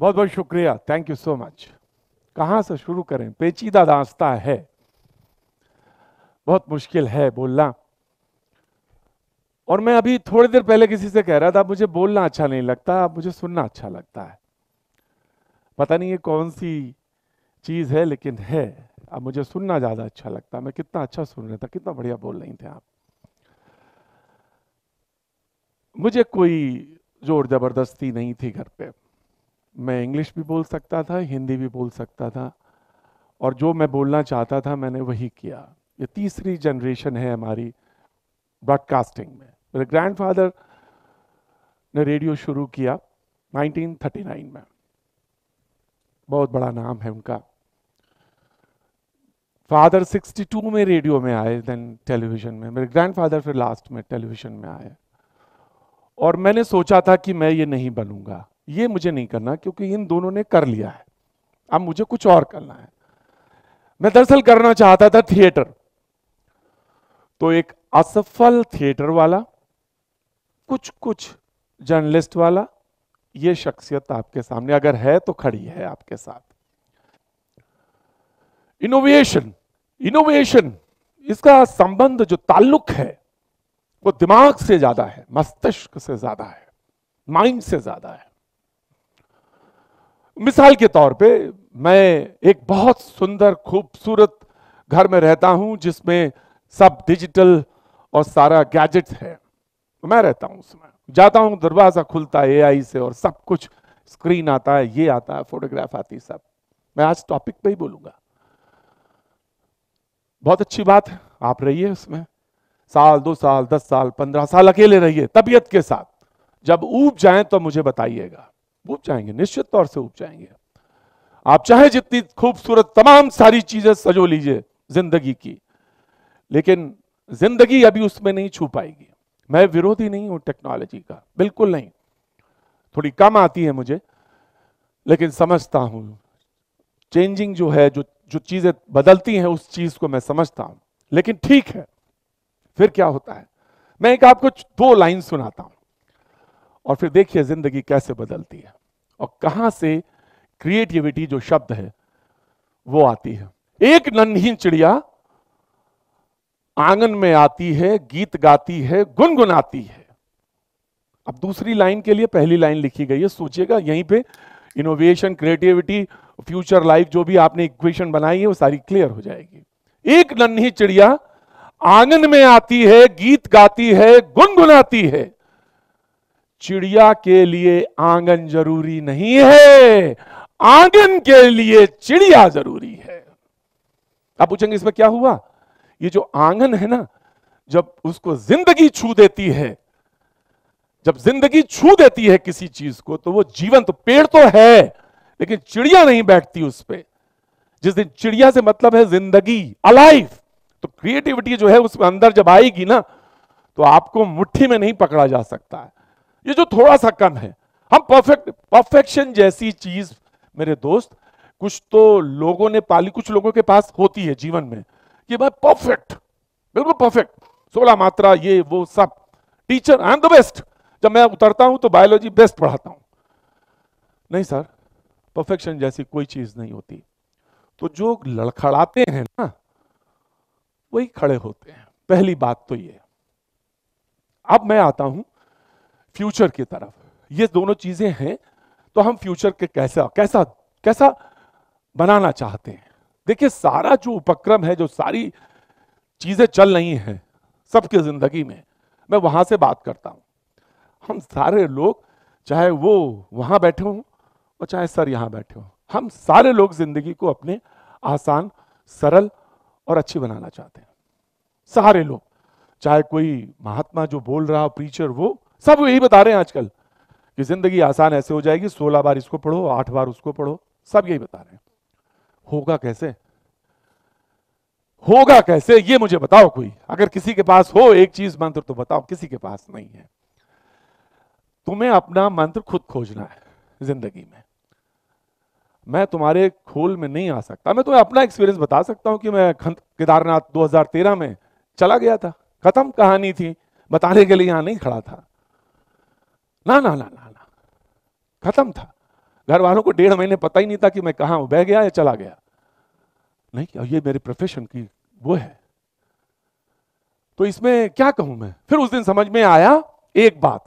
बहुत बहुत शुक्रिया थैंक यू सो मच कहाँ से शुरू करें पेचीदा दास्ता है बहुत मुश्किल है बोलना और मैं अभी थोड़ी देर पहले किसी से कह रहा था मुझे बोलना अच्छा नहीं लगता अब मुझे सुनना अच्छा लगता है पता नहीं ये कौन सी चीज़ है लेकिन है अब मुझे सुनना ज़्यादा अच्छा लगता मैं कितना अच्छा सुन रहा था कितना बढ़िया बोल रही थे आप मुझे कोई जोर ज़बरदस्ती नहीं थी घर पे मैं इंग्लिश भी बोल सकता था हिंदी भी बोल सकता था और जो मैं बोलना चाहता था मैंने वही किया ये तीसरी जनरेशन है हमारी ब्रॉडकास्टिंग में मेरे ग्रैंडफादर ने रेडियो शुरू किया 1939 में बहुत बड़ा नाम है उनका फादर 62 में रेडियो में आए देन टेलीविज़न में मेरे ग्रैंडफादर फिर लास्ट में टेलीविज़न में आए और मैंने सोचा था कि मैं ये नहीं बनूंगा ये मुझे नहीं करना क्योंकि इन दोनों ने कर लिया है अब मुझे कुछ और करना है मैं दरअसल करना चाहता था थिएटर तो एक असफल थिएटर वाला कुछ कुछ जर्नलिस्ट वाला ये शख्सियत आपके सामने अगर है तो खड़ी है आपके साथ इनोवेशन इनोवेशन इसका संबंध जो ताल्लुक है वो दिमाग से ज्यादा है मस्तिष्क से ज्यादा है माइंड से ज्यादा है मिसाल के तौर पे मैं एक बहुत सुंदर खूबसूरत घर में रहता हूं जिसमें सब डिजिटल और सारा गैजेट्स है मैं रहता हूं उसमें जाता हूं दरवाजा खुलता है एआई से और सब कुछ स्क्रीन आता है ये आता है फोटोग्राफ आती है सब मैं आज टॉपिक पे ही बोलूंगा बहुत अच्छी बात है आप रहिए उसमें साल दो साल दस साल पंद्रह साल अकेले रहिए तबीयत के साथ जब ऊब जाए तो मुझे बताइएगा उप जाएंगे निश्चित तौर से उप जाएंगे आप चाहे जितनी खूबसूरत तमाम सारी चीजें सजो लीजिए जिंदगी की लेकिन जिंदगी अभी उसमें नहीं छू पाएगी मैं विरोधी नहीं हूं टेक्नोलॉजी का बिल्कुल नहीं थोड़ी कम आती है मुझे लेकिन समझता हूं चेंजिंग जो है जो जो चीजें बदलती हैं उस चीज को मैं समझता हूं लेकिन ठीक है फिर क्या होता है मैं एक आपको दो लाइन सुनाता हूं और फिर देखिए जिंदगी कैसे बदलती है और कहां से क्रिएटिविटी जो शब्द है वो आती है एक नन्ही चिड़िया आंगन में आती है गीत गाती है गुनगुनाती है अब दूसरी लाइन के लिए पहली लाइन लिखी गई है सोचिएगा यहीं पे इनोवेशन क्रिएटिविटी फ्यूचर लाइफ जो भी आपने इक्वेशन बनाई है वो सारी क्लियर हो जाएगी एक नन्ही चिड़िया आंगन में आती है गीत गाती है गुनगुनाती है चिड़िया के लिए आंगन जरूरी नहीं है आंगन के लिए चिड़िया जरूरी है आप पूछेंगे इसमें क्या हुआ ये जो आंगन है ना जब उसको जिंदगी छू देती है जब जिंदगी छू देती है किसी चीज को तो वो जीवन तो पेड़ तो है लेकिन चिड़िया नहीं बैठती उस पर जिस दिन चिड़िया से मतलब है जिंदगी अलाइफ तो क्रिएटिविटी जो है उसमें अंदर जब आएगी ना तो आपको मुट्ठी में नहीं पकड़ा जा सकता है ये जो थोड़ा सा कम है हम परफेक्ट परफेक्शन जैसी चीज मेरे दोस्त कुछ तो लोगों ने पाली कुछ लोगों के पास होती है जीवन में कि भाई परफेक्ट बिल्कुल परफेक्ट सोलह मात्रा ये वो सब teacher I am the best जब मैं उतरता हूं तो बायोलॉजी बेस्ट पढ़ाता हूं नहीं सर परफेक्शन जैसी कोई चीज नहीं होती तो जो लड़खड़ाते हैं ना वही खड़े होते हैं पहली बात तो ये अब मैं आता हूं फ्यूचर की तरफ ये दोनों चीजें हैं तो हम फ्यूचर के कैसा कैसा कैसा बनाना चाहते हैं देखिए सारा जो उपक्रम है जो सारी चीजें चल रही हैं सबकी जिंदगी में मैं वहां से बात करता हूं हम सारे लोग चाहे वो वहां बैठे हों और चाहे सर यहां बैठे हों हम सारे लोग जिंदगी को अपने आसान सरल और अच्छी बनाना चाहते हैं सारे लोग चाहे कोई महात्मा जो बोल रहा हो प्रीचर वो सब यही बता रहे हैं आजकल कि जिंदगी आसान ऐसे हो जाएगी सोलह बार इसको पढ़ो आठ बार उसको पढ़ो सब यही बता रहे हैं होगा कैसे होगा कैसे ये मुझे बताओ कोई अगर किसी के पास हो एक चीज मंत्र तो बताओ किसी के पास नहीं है तुम्हें अपना मंत्र खुद खोजना है जिंदगी में मैं तुम्हारे खोल में नहीं आ सकता मैं तुम्हें अपना एक्सपीरियंस बता सकता हूं कि मैं केदारनाथ 2013 में चला गया था खत्म कहानी थी बताने के लिए यहां नहीं खड़ा था ना ना ना ना ना खत्म था घर वालों को डेढ़ महीने पता ही नहीं था कि मैं कहा बह गया या चला गया नहीं ये मेरे प्रोफेशन की वो है तो इसमें क्या कहूं मैं फिर उस दिन समझ में आया एक बात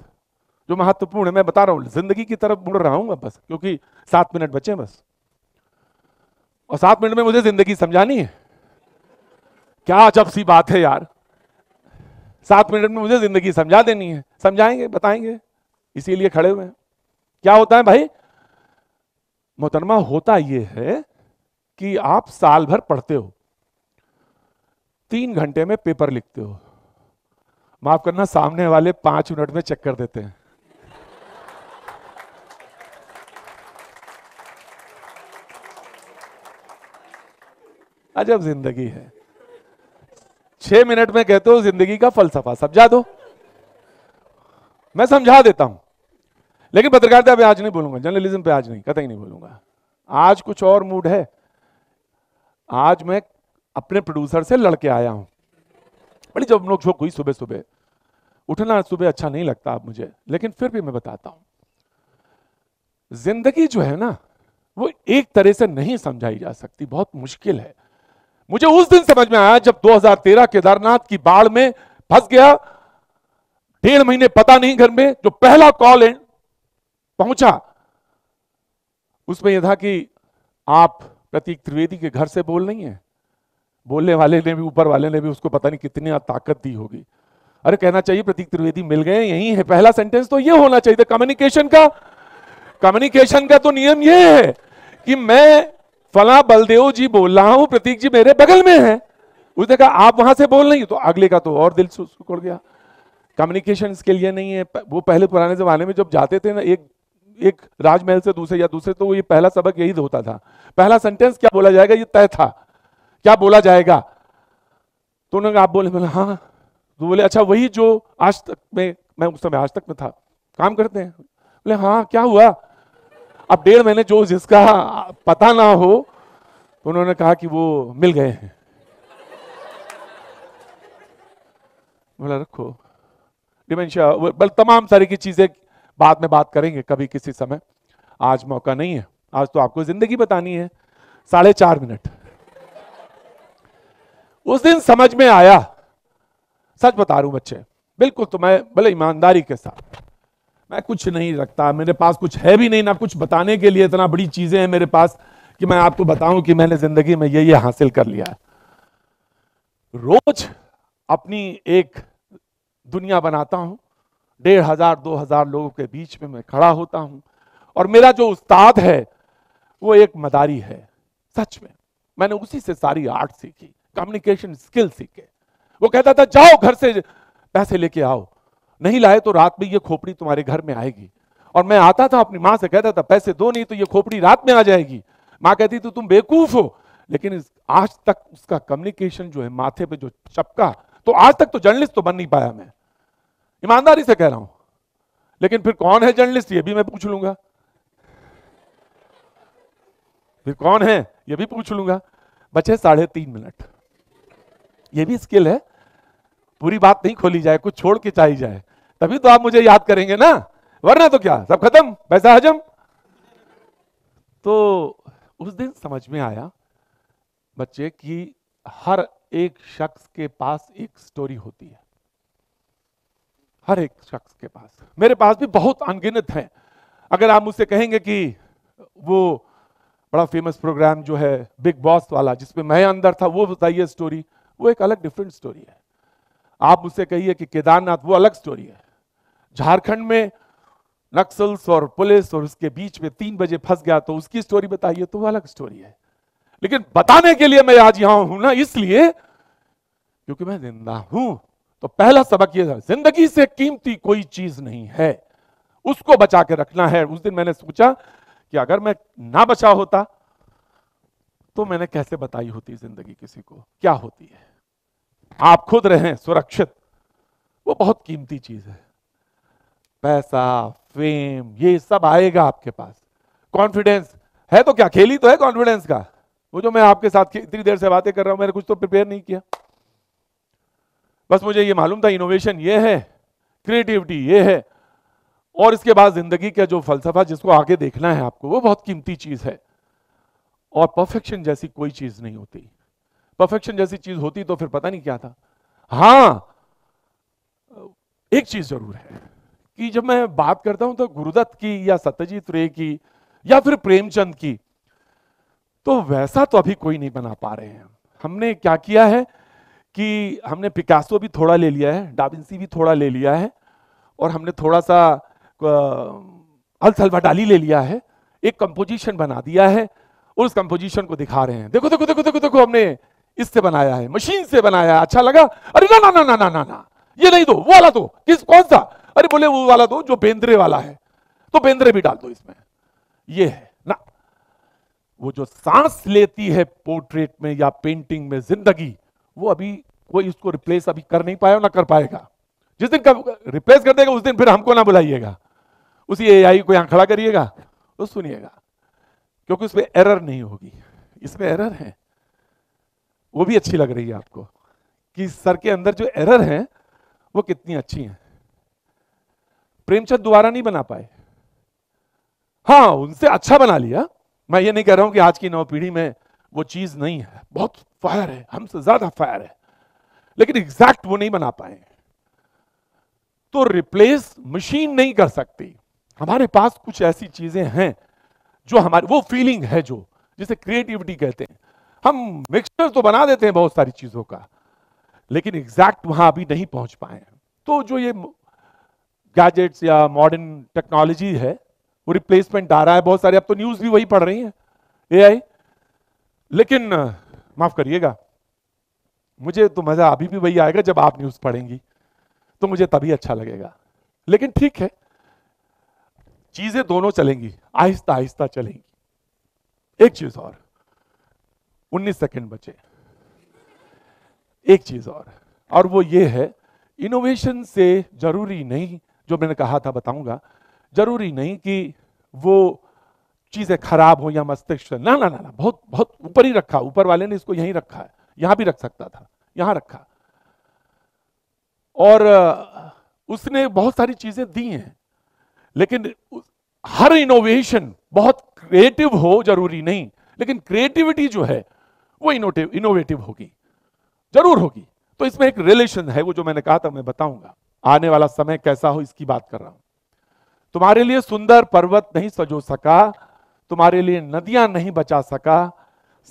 जो महत्वपूर्ण है मैं बता रहा हूं जिंदगी की तरफ मुड़ रहा हूं बस क्योंकि सात मिनट बचे बस और सात मिनट में मुझे जिंदगी समझानी है क्या अजब सी बात है यार सात मिनट में मुझे जिंदगी समझा देनी है समझाएंगे बताएंगे इसीलिए खड़े हुए हैं क्या होता है भाई मोहतरमा होता यह है कि आप साल भर पढ़ते हो तीन घंटे में पेपर लिखते हो माफ करना सामने वाले पांच मिनट में चेक कर देते हैं अजब जिंदगी है छह मिनट में कहते हो जिंदगी का फलसफा समझा दो मैं समझा देता हूं लेकिन पत्रकारिता पे आज नहीं बोलूंगा जर्नलिज्म पे आज नहीं कतई नहीं बोलूंगा आज कुछ और मूड है आज मैं अपने प्रोड्यूसर से लड़के आया हूं बड़ी जब नोक झोंक हुई सुबह सुबह उठना सुबह अच्छा नहीं लगता अब मुझे लेकिन फिर भी मैं बताता हूं जिंदगी जो है ना वो एक तरह से नहीं समझाई जा सकती बहुत मुश्किल है मुझे उस दिन समझ में आया जब 2013 केदारनाथ की बाढ़ में फंस गया डेढ़ महीने पता नहीं घर में जो पहला कॉल है पहुंचा उसमें यह था कि आप प्रतीक त्रिवेदी के घर से बोल रही हैं बोलने वाले ने भी ऊपर वाले ने भी उसको पता नहीं कितनी ताकत दी होगी अरे कहना चाहिए प्रतीक त्रिवेदी मिल गए यही है पहला सेंटेंस तो यह होना चाहिए कम्युनिकेशन का कम्युनिकेशन का तो नियम यह है कि मैं फला बलदेव जी बोल रहा हूं प्रतीक जी मेरे बगल में है उसने कहा आप वहां से बोल रही तो अगले का तो और दिल सुखड़ गया कम्युनिकेशन के लिए नहीं है वो पहले पुराने ज़माने में जब जाते थे ना एक एक राजमहल से दूसरे या दूसरे तो ये पहला सबक यही होता था पहला सेंटेंस क्या बोला जाएगा ये तय था क्या बोला जाएगा तो उन्होंने आप बोले बोले हाँ तो बोले अच्छा वही जो आज तक में मैं उस समय आज तक में था काम करते हैं बोले हाँ क्या हुआ अब डेढ़ महीने जो जिसका पता ना हो तो उन्होंने कहा कि वो मिल गए हैं बोला रखो डिमेंशिया बल तमाम सारी की चीज़ें बाद में बात करेंगे कभी किसी समय आज मौका नहीं है आज तो आपको जिंदगी बतानी है साढ़े चार मिनट उस दिन समझ में आया सच बता रहा हूं बच्चे बिल्कुल तो मैं भले ईमानदारी के साथ मैं कुछ नहीं रखता मेरे पास कुछ है भी नहीं ना कुछ बताने के लिए इतना बड़ी चीजें हैं मेरे पास कि मैं आपको बताऊं कि मैंने जिंदगी में ये ये हासिल कर लिया है रोज अपनी एक दुनिया बनाता हूं डेढ़ हजार दो हजार लोगों के बीच में मैं खड़ा होता हूं और मेरा जो उस्ताद है वो एक मदारी है सच में मैंने उसी से सारी आर्ट सीखी कम्युनिकेशन स्किल सीखे वो कहता था जाओ घर से पैसे लेके आओ नहीं लाए तो रात में ये खोपड़ी तुम्हारे घर में आएगी और मैं आता था अपनी माँ से कहता था पैसे दो नहीं तो ये खोपड़ी रात में आ जाएगी माँ कहती थी तुम बेवकूफ हो लेकिन आज तक उसका कम्युनिकेशन जो है माथे पे जो चपका तो आज तक तो जर्नलिस्ट तो बन नहीं पाया मैं ईमानदारी से कह रहा हूं लेकिन फिर कौन है जर्नलिस्ट ये भी मैं पूछ लूंगा फिर कौन है ये भी पूछ लूंगा बचे साढ़े तीन मिनट ये भी स्किल है पूरी बात नहीं खोली जाए कुछ छोड़ के चाहिए जाए तभी तो आप मुझे याद करेंगे ना वरना तो क्या सब खत्म पैसा हजम तो उस दिन समझ में आया बच्चे की हर एक शख्स के पास एक स्टोरी होती है हर एक शख्स के पास मेरे पास भी बहुत अनगिनत हैं अगर आप मुझसे कहेंगे कि वो बड़ा फेमस प्रोग्राम जो है बिग बॉस वाला जिसमें मैं अंदर था वो बताइए स्टोरी वो एक अलग डिफरेंट स्टोरी है आप मुझसे कहिए कि केदारनाथ वो अलग स्टोरी है झारखंड में नक्सल्स और पुलिस और उसके बीच में तीन बजे फंस गया तो उसकी स्टोरी बताइए तो वो अलग स्टोरी है लेकिन बताने के लिए मैं आज यहां हूं ना इसलिए क्योंकि मैं जिंदा हूं तो पहला सबक यह था जिंदगी से कीमती कोई चीज नहीं है उसको बचा के रखना है उस दिन मैंने सोचा कि अगर मैं ना बचा होता तो मैंने कैसे बताई होती जिंदगी किसी को क्या होती है आप खुद रहे सुरक्षित वो बहुत कीमती चीज है पैसा फेम ये सब आएगा आपके पास कॉन्फिडेंस है तो क्या खेली तो है कॉन्फिडेंस का वो जो मैं आपके साथ इतनी देर से बातें कर रहा हूं मैंने कुछ तो प्रिपेयर नहीं किया बस मुझे ये मालूम था इनोवेशन ये है क्रिएटिविटी ये है और इसके बाद जिंदगी का जो फलसफा जिसको आगे देखना है आपको वो बहुत कीमती चीज़ है और परफेक्शन जैसी कोई चीज़ नहीं होती परफेक्शन जैसी चीज़ होती तो फिर पता नहीं क्या था हाँ एक चीज़ ज़रूर है कि जब मैं बात करता हूं तो गुरुदत्त की या सत्यजीत रे की या फिर प्रेमचंद की तो वैसा तो अभी कोई नहीं बना पा रहे हैं हमने क्या किया है कि हमने पिकासो भी थोड़ा ले लिया है डाबिंसी भी थोड़ा ले लिया है और हमने थोड़ा सा अलसलवा डाली ले लिया है एक कंपोजिशन बना दिया है और उस कंपोजिशन को दिखा रहे हैं देखो देखो देखो देखो देखो हमने इससे बनाया है मशीन से बनाया है अच्छा लगा अरे ना ना ना ना ना ना ना ये नहीं दो वो वाला दो किस कौन सा अरे बोले वो वाला दो जो बेंद्रे वाला है तो बेंद्रे भी डाल दो इसमें ये है ना वो जो सांस लेती है पोर्ट्रेट में या पेंटिंग में जिंदगी वो अभी कोई उसको रिप्लेस अभी कर नहीं पाया ना कर पाएगा जिस दिन का रिप्लेस कर देगा उस दिन फिर हमको ना बुलाइएगा उसी ए को यहां खड़ा करिएगा तो सुनिएगा क्योंकि उसमें एरर नहीं होगी इसमें एरर है वो भी अच्छी लग रही है आपको कि सर के अंदर जो एरर है वो कितनी अच्छी है प्रेमचंद दोबारा नहीं बना पाए हाँ उनसे अच्छा बना लिया मैं ये नहीं कह रहा हूं कि आज की नव पीढ़ी में वो चीज़ नहीं है बहुत फायर है हमसे ज़्यादा फायर है लेकिन एग्जैक्ट वो नहीं बना पाए तो रिप्लेस मशीन नहीं कर सकती हमारे पास कुछ ऐसी चीज़ें हैं जो हमारे वो फीलिंग है जो जिसे क्रिएटिविटी कहते हैं हम मिक्सचर तो बना देते हैं बहुत सारी चीज़ों का लेकिन एग्जैक्ट वहां अभी नहीं पहुंच पाए तो जो ये गैजेट्स या मॉडर्न टेक्नोलॉजी है वो रिप्लेसमेंट आ रहा है बहुत सारे अब तो न्यूज़ भी वही पढ़ रही है एआई लेकिन माफ करिएगा मुझे तो मजा अभी भी वही आएगा जब आप न्यूज पढ़ेंगी तो मुझे तभी अच्छा लगेगा लेकिन ठीक है चीजें दोनों चलेंगी आहिस्ता आहिस्ता चलेंगी एक चीज और 19 सेकंड बचे एक चीज और और वो ये है इनोवेशन से जरूरी नहीं जो मैंने कहा था बताऊंगा जरूरी नहीं कि वो चीजें खराब हो या मस्तिष्क ना ना ना ना बहुत बहुत ऊपर ही रखा ऊपर वाले ने इसको यहीं रखा है यहां भी रख सकता था यहां रखा और उसने बहुत सारी चीजें दी हैं लेकिन हर इनोवेशन बहुत क्रिएटिव हो जरूरी नहीं लेकिन क्रिएटिविटी जो है वो इनोटिव इनोवेटिव होगी जरूर होगी तो इसमें एक रिलेशन है वो जो मैंने कहा था मैं बताऊंगा आने वाला समय कैसा हो इसकी बात कर रहा हूं तुम्हारे लिए सुंदर पर्वत नहीं सजो सका तुम्हारे लिए नदियां नहीं बचा सका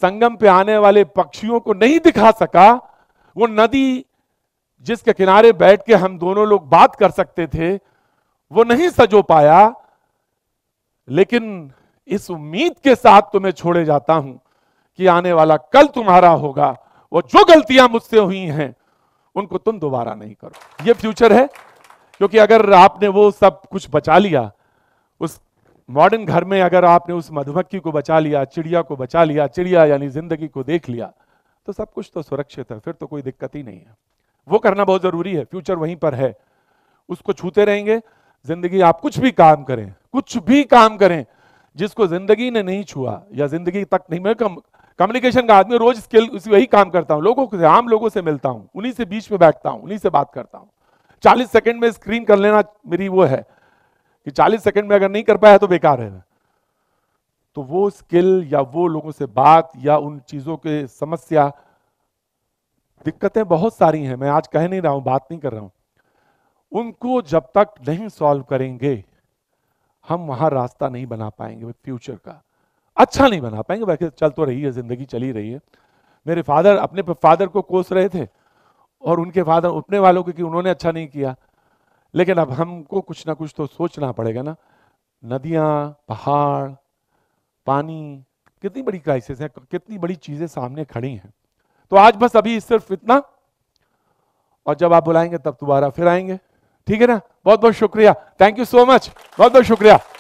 संगम पे आने वाले पक्षियों को नहीं दिखा सका वो नदी जिसके किनारे बैठ के हम दोनों लोग बात कर सकते थे वो नहीं सजो पाया लेकिन इस उम्मीद के साथ तुम्हें छोड़े जाता हूं कि आने वाला कल तुम्हारा होगा वो जो गलतियां मुझसे हुई हैं उनको तुम दोबारा नहीं करो ये फ्यूचर है क्योंकि अगर आपने वो सब कुछ बचा लिया मॉडर्न घर में अगर आपने उस मधुमक्खी को बचा लिया चिड़िया को बचा लिया चिड़िया यानी जिंदगी को देख लिया तो सब कुछ तो सुरक्षित है फिर तो कोई दिक्कत ही नहीं है वो करना बहुत जरूरी है फ्यूचर वहीं पर है उसको छूते रहेंगे जिंदगी आप कुछ भी काम करें कुछ भी काम करें जिसको जिंदगी ने नहीं छुआ या जिंदगी तक नहीं मैं कम कम्युनिकेशन का आदमी रोज स्किल उसी वही काम करता हूँ लोगों से आम लोगों से मिलता हूँ उन्हीं से बीच में बैठता हूँ उन्हीं से बात करता हूँ चालीस सेकेंड में स्क्रीन कर लेना मेरी वो है कि 40 सेकंड में अगर नहीं कर पाया तो बेकार है तो वो स्किल या वो लोगों से बात या उन चीजों के समस्या दिक्कतें बहुत सारी हैं मैं आज कह नहीं रहा हूं बात नहीं कर रहा हूं उनको जब तक नहीं सॉल्व करेंगे हम वहां रास्ता नहीं बना पाएंगे फ्यूचर का अच्छा नहीं बना पाएंगे बाकी चल तो रही है जिंदगी चली रही है मेरे फादर अपने फादर को कोस रहे थे और उनके फादर उठने वालों को कि उन्होंने अच्छा नहीं किया लेकिन अब हमको कुछ ना कुछ तो सोचना पड़ेगा ना नदियां पहाड़ पानी कितनी बड़ी क्राइसिस है कितनी बड़ी चीज़ें सामने खड़ी हैं तो आज बस अभी सिर्फ इतना और जब आप बुलाएंगे तब दोबारा फिर आएंगे ठीक है ना बहुत बहुत शुक्रिया थैंक यू सो मच बहुत बहुत शुक्रिया